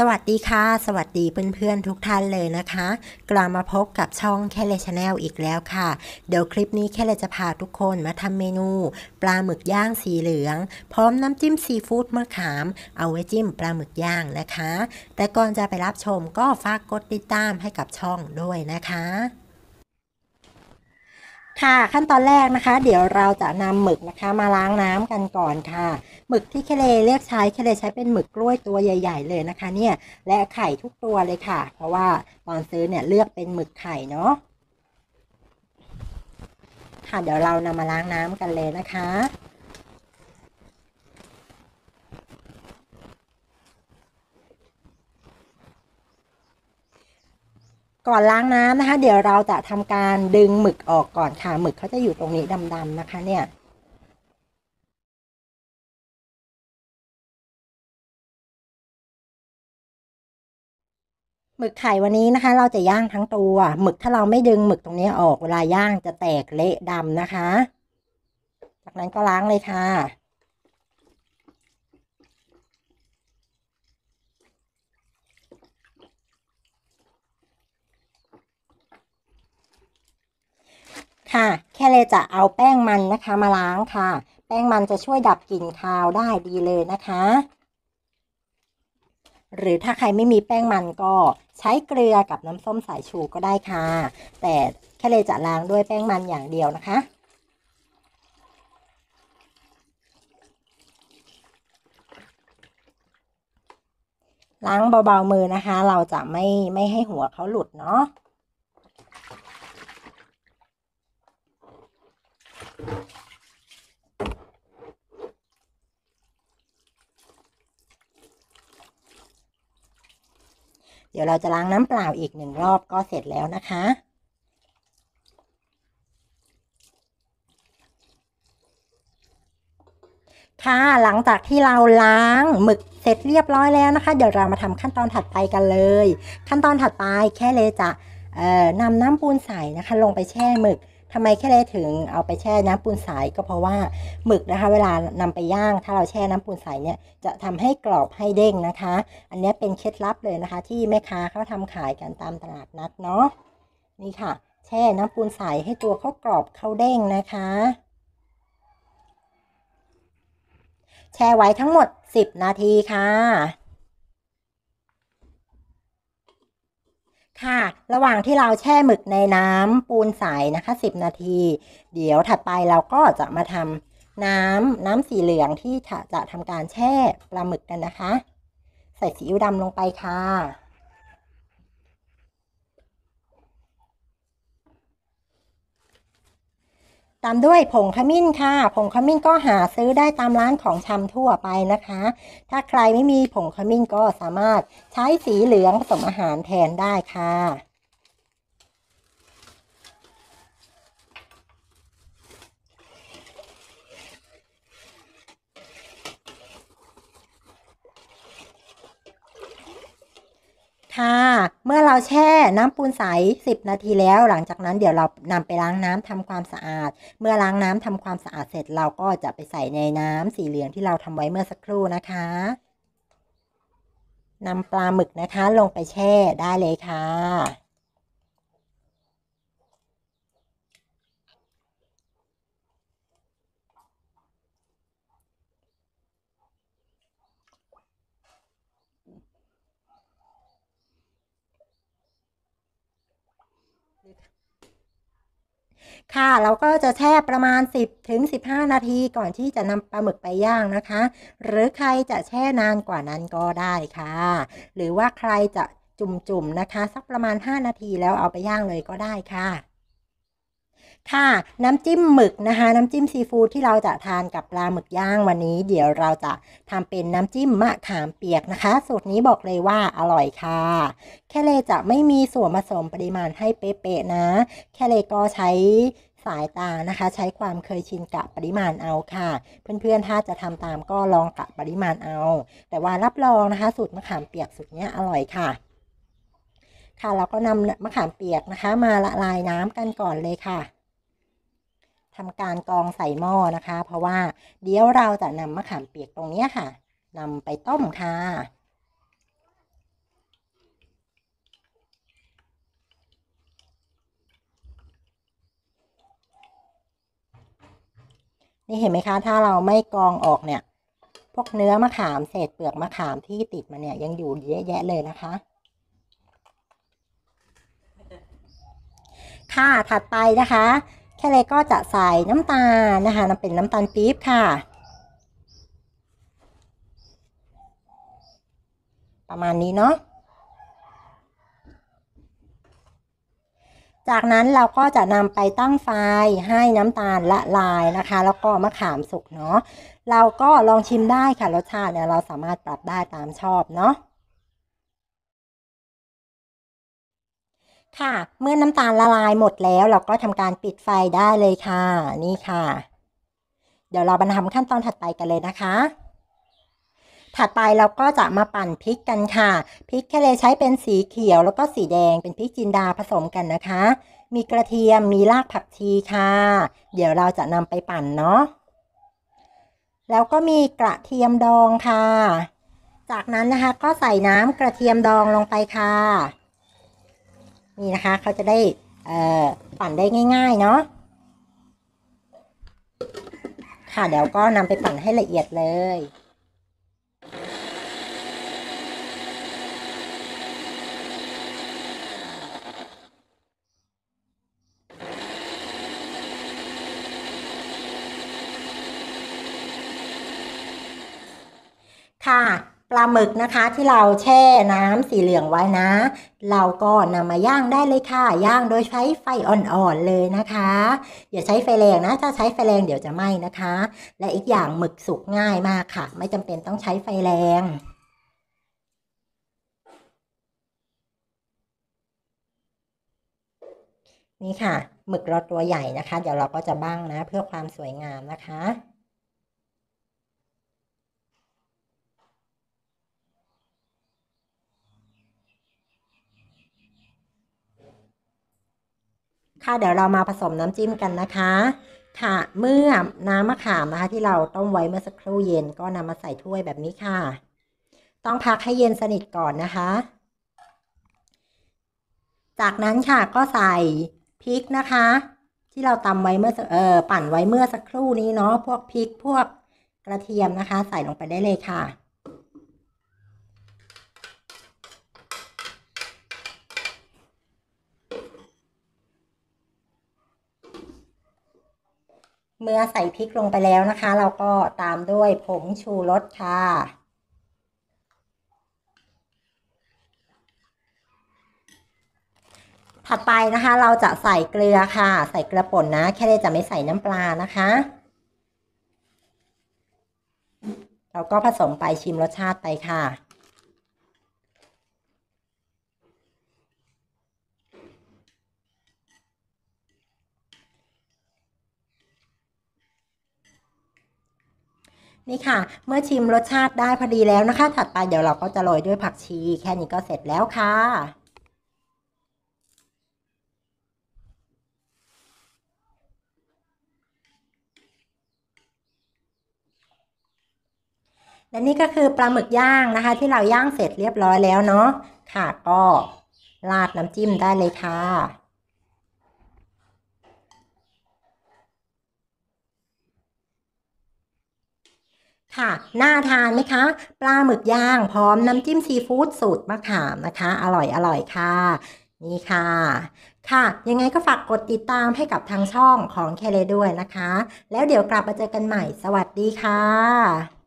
สวัสดีค่ะ สวัสดีเพื่อนๆทุกท่านเลยนะคะ กลับมาพบกับช่องแค่เลชแนลอีกแล้วค่ะ เดี๋ยวคลิปนี้แค่เลจะพาทุกคนมาทำเมนู ปลาหมึกย่างสีเหลือง พร้อมน้ำจิ้มซีฟู้ดมะขามเอาไว้จิ้มปลาหมึกย่างนะคะ แต่ก่อนจะไปรับชมก็ฝากกดติดตามให้กับช่องด้วยนะคะค่ะขั้นตอนแรกนะคะ เดี๋ยวเราจะนำหมึกนะคะมาล้างน้ำกันก่อนค่ะ หมึกที่เคเลเลือกใช้เคเลใช้เป็นหมึกกล้วยตัวใหญ่ๆเลยนะคะเนี่ยและไข่ทุกตัวเลยค่ะ เพราะว่าตอนซื้อเนี่ยเลือกเป็นหมึกไข่เนาะค่ะเดี๋ยวเรานำมาล้างน้ำกันเลยนะคะก่อนล้างน้ำนะคะ เดี๋ยวเราจะทำการดึง หมึกออกก่อนค่ะ หมึกเขาจะอยู่ตรงนี้ดำ ๆนะคะ เนี่ย หมึกไข่วันนี้นะคะ เราจะย่างทั้งตัว หมึกถ้าเราไม่ดึงหมึกตรงนี้ออกเวลาย่างจะแตกเละดำนะคะ จากนั้นก็ล้างเลยค่ะค่ะ แค่เลยจะเอาแป้งมันนะคะมาล้างค่ะ แป้งมันจะช่วยดับกลิ่นคาวได้ดีเลยนะคะ หรือถ้าใครไม่มีแป้งมันก็ใช้เกลือกับน้ำส้มสายชูก็ได้ค่ะ แต่แค่เลย จะล้างด้วยแป้งมันอย่างเดียวนะคะ ล้างเบาๆมือนะคะ เราจะ ไม่ ไม่ให้หัวเขาหลุดเนาะเดี๋ยวเราจะล้างน้ำเปล่าอีกหนึ่งรอบก็เสร็จแล้วนะคะค่ะหลังจากที่เราล้างหมึกเสร็จเรียบร้อยแล้วนะคะเดี๋ยวเรามาทำขั้นตอนถัดไปกันเลย ขั้นตอนถัดไป แค่เลยจะนำน้ำปูนใสนะคะ ลงไปแช่หมึกทำไมแค่ได้ถึงเอาไปแช่น้ำปูนใสก็เพราะว่า หมึกนะคะ เวลานำไปย่าง ถ้าเราแช่น้ำปูนใสเนี่ยจะทำให้กรอบให้เด้งนะคะ อันนี้เป็นเคล็ดลับเลยนะคะ ที่แม่ค้าเขาทำขายกันตามตลาดนัดเนาะนี่ค่ะ แช่น้ำปูนใสให้ตัวเขากรอบเขาเด้งนะคะ แช่ไว้ทั้งหมด 10 นาทีค่ะค่ะระหว่างที่เราแช่หมึกในน้ำปูนใสนะคะ10นาทีเดี๋ยวถัดไปเราก็จะมาทำน้ำน้ำสีเหลืองที่จะทำการแช่ปลาหมึกกันนะคะใส่สีอิ๊วดำลงไปค่ะตามด้วยผงขมิ้นค่ะ ผงขมิ้นก็หาซื้อได้ตามร้านของชำทั่วไปนะคะ ถ้าใครไม่มีผงขมิ้นก็สามารถใช้สีเหลืองผสมอาหารแทนได้ค่ะ ค่ะเมื่อเราแช่น้ำปูนใส10นาทีแล้วหลังจากนั้นเดี๋ยวเรานำไปล้างน้ำทำความสะอาด เมื่อล้างน้ำทำความสะอาดเสร็จ เราก็จะไปใส่ในน้ำสีเหลืองที่เราทำไว้เมื่อสักครู่นะคะนำปลาหมึกนะคะ ลงไปแช่ได้เลยค่ะค่ะ เราก็จะแช่ประมาณ 10ถึง15 นาทีก่อนที่จะนำปลาหมึกไปย่างนะคะ หรือใครจะแช่นานกว่านั้นก็ได้ค่ะ หรือว่าใครจะจุ่มๆนะคะสักประมาณ 5 นาทีแล้วเอาไปย่างเลยก็ได้ค่ะค่ะน้ำจิ้มหมึกนะคะ น้ำจิ้มซีฟู้ดที่เราจะทานกับปลาหมึกย่างวันนี้ เดี๋ยวเราจะทำเป็นน้ำจิ้มมะขามเปียกนะคะสูตรนี้บอกเลยว่าอร่อยค่ะ แค่เลจะไม่มีส่วนผสมปริมาณให้เป๊ะๆนะ แค่เลก็ใช้สายตานะคะ ใช้ความเคยชินกับปริมาณเอาค่ะเพื่อนๆถ้าจะทำตามก็ลองกะปริมาณเอา แต่ว่ารับรองนะคะสูตรมะขามเปียกสูตรนี้อร่อยค่ะ ค่ะเราก็นำมะขามเปียกนะคะ มาละลายน้ำกันก่อนเลยค่ะทำการกองใส่หม้อนะคะ เพราะว่าเดี๋ยวเราจะนำมะขามเปียกตรงนี้ค่ะนำไปต้มค่ะนี่เห็นไหมคะ ถ้าเราไม่กองออกเนี่ย พวกเนื้อมะขามเศษเปลือกมะขามที่ติดมาเนี่ยยังอยู่เยอะแยะเลยนะคะ ค่ะถัดไปนะคะแค่เล็กก็จะใส่น้ำตาลนะคะน้ำเป็นน้ำตาลปี๊บค่ะ ประมาณนี้เนาะจากนั้นเราก็จะนำไปตั้งไฟให้น้ำตาลละลายนะคะ แล้วก็มะขามสุกเนาะเราก็ลองชิมได้ค่ะรสชาติเนี่ยเราสามารถปรับได้ตามชอบเนาะค่ะ เมื่อน้ำตาลละลายหมดแล้ว เราก็ทำการปิดไฟได้เลยค่ะ นี่ค่ะ เดี๋ยวเราบปทำขั้นตอนถัดไปกันเลยนะคะ ถัดไปเราก็จะมาปั่นพริกกันค่ะพริกแค่เลยใช้เป็นสีเขียวแล้วก็สีแดงเป็นพริกจินดาผสมกันนะคะ มีกระเทียมมีรากผักชีค่ะ เดี๋ยวเราจะนำไปปั่นเนาะแล้วก็มีกระเทียมดองค่ะ จากนั้นนะคะก็ใส่น้ำกระเทียมดองลงไปค่ะนี่นะคะเขาจะได้ปั่นได้ง่ายๆเนาะค่ะเดี๋ยวก็นำไปปั่นให้ละเอียดเลย ค่ะปลาหมึกนะคะที่เราแช่น้ำสีเหลืองไว้นะ เราก็นำมาย่าง ได้เลยค่ะ ย่างโดยใช้ไฟอ่อนๆ เลยนะคะ อย่า ใช้ไฟแรงนะถ้าใช้ไฟแรง เดี๋ยวจะไหม้นะคะ และอีกอย่างหมึกสุกง่ายมากค่ะ ไม่จำเป็นต้องใช้ไฟแรง นี่ค่ะ หมึกเราตัวใหญ่นะคะ เดี๋ยวเราก็จะบ้างนะ เพื่อความสวยงามนะคะค่ะเดี๋ยวเรามาผสมน้ำจิ้มกันนะคะ ค่ะเมื่อน้ำมะขามนะคะ ที่เราต้มไว้เมื่อสักครู่เย็นก็นำมาใส่ถ้วยแบบนี้ค่ะ ต้องพักให้เย็นสนิทก่อนนะคะ จากนั้นค่ะก็ใส่พริกนะคะ ที่เราตำไว้เมื่อเออปั่นไว้เมื่อสักครู่นี้เนาะพวกพริกพวกกระเทียมนะคะ ใส่ลงไปได้เลยค่ะเมื่อใส่พริกลงไปแล้วนะคะ เราก็ตามด้วยผงชูรสค่ะ ถัดไปนะคะ เราจะใส่เกลือค่ะ ใส่เกลือป่นนะ แค่ได้จะไม่ใส่น้ำปลานะคะ เราก็ผสมไปชิมรสชาติไปค่ะนี่ค่ะ เมื่อชิมรสชาติได้พอดีแล้วนะคะ ถัดไปเดี๋ยวเราก็จะโรยด้วยผักชี แค่นี้ก็เสร็จแล้วค่ะ และนี่ก็คือปลาหมึกย่างนะคะ ที่เราย่างเสร็จเรียบร้อยแล้วเนาะ ค่ะก็ราดน้ำจิ้มได้เลยค่ะค่ะน่าทานไหมคะ ปลาหมึกย่างพร้อมน้ำจิ้มซีฟู้ดสูตรมะขามนะคะ อร่อย อร่อยค่ะ นี่ค่ะ ค่ะ ยังไงก็ฝากกดติดตามให้กับทางช่องของแคเลด้วยนะคะ แล้วเดี๋ยวกลับมาเจอกันใหม่ สวัสดีค่ะ